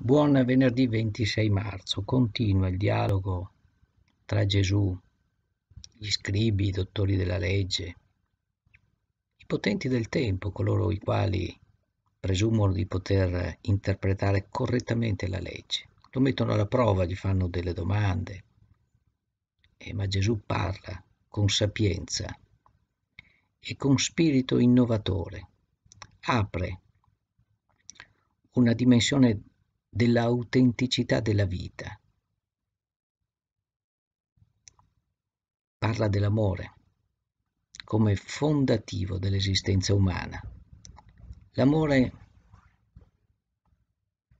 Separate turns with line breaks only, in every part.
Buon venerdì 26 marzo. Continua il dialogo tra Gesù, gli scribi, i dottori della legge, i potenti del tempo, coloro i quali presumono di poter interpretare correttamente la legge. Lo mettono alla prova, gli fanno delle domande, eh, ma Gesù parla con sapienza e con spirito innovatore. Apre una dimensione dell'autenticità della vita. Parla dell'amore come fondativo dell'esistenza umana. L'amore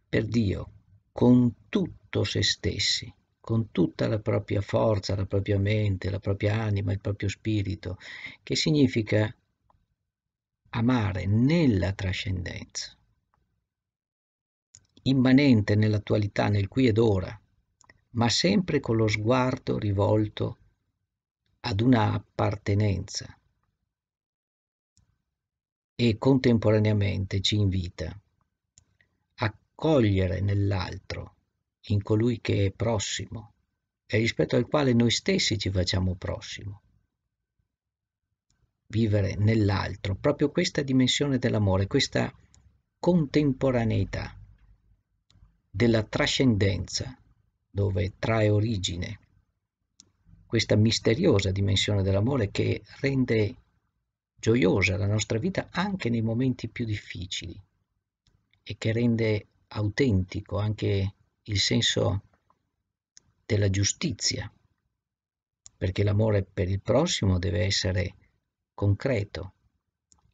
per Dio con tutto se stessi, con tutta la propria forza, la propria mente, la propria anima, il proprio spirito, che significa amare nella trascendenza immanente nell'attualità, nel qui ed ora, ma sempre con lo sguardo rivolto ad una appartenenza e contemporaneamente ci invita a cogliere nell'altro, in colui che è prossimo e rispetto al quale noi stessi ci facciamo prossimo. Vivere nell'altro, proprio questa dimensione dell'amore, questa contemporaneità della trascendenza, dove trae origine questa misteriosa dimensione dell'amore che rende gioiosa la nostra vita anche nei momenti più difficili e che rende autentico anche il senso della giustizia, perché l'amore per il prossimo deve essere concreto,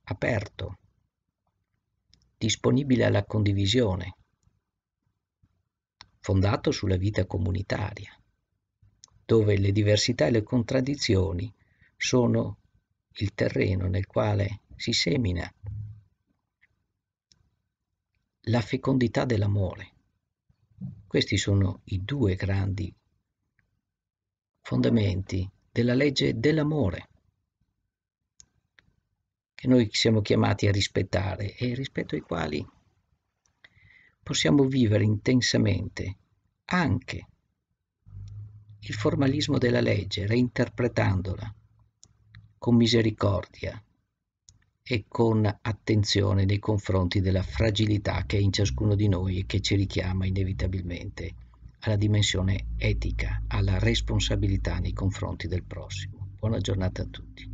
aperto, disponibile alla condivisione fondato sulla vita comunitaria, dove le diversità e le contraddizioni sono il terreno nel quale si semina la fecondità dell'amore. Questi sono i due grandi fondamenti della legge dell'amore che noi siamo chiamati a rispettare e rispetto ai quali possiamo vivere intensamente anche il formalismo della legge, reinterpretandola con misericordia e con attenzione nei confronti della fragilità che è in ciascuno di noi e che ci richiama inevitabilmente alla dimensione etica, alla responsabilità nei confronti del prossimo. Buona giornata a tutti.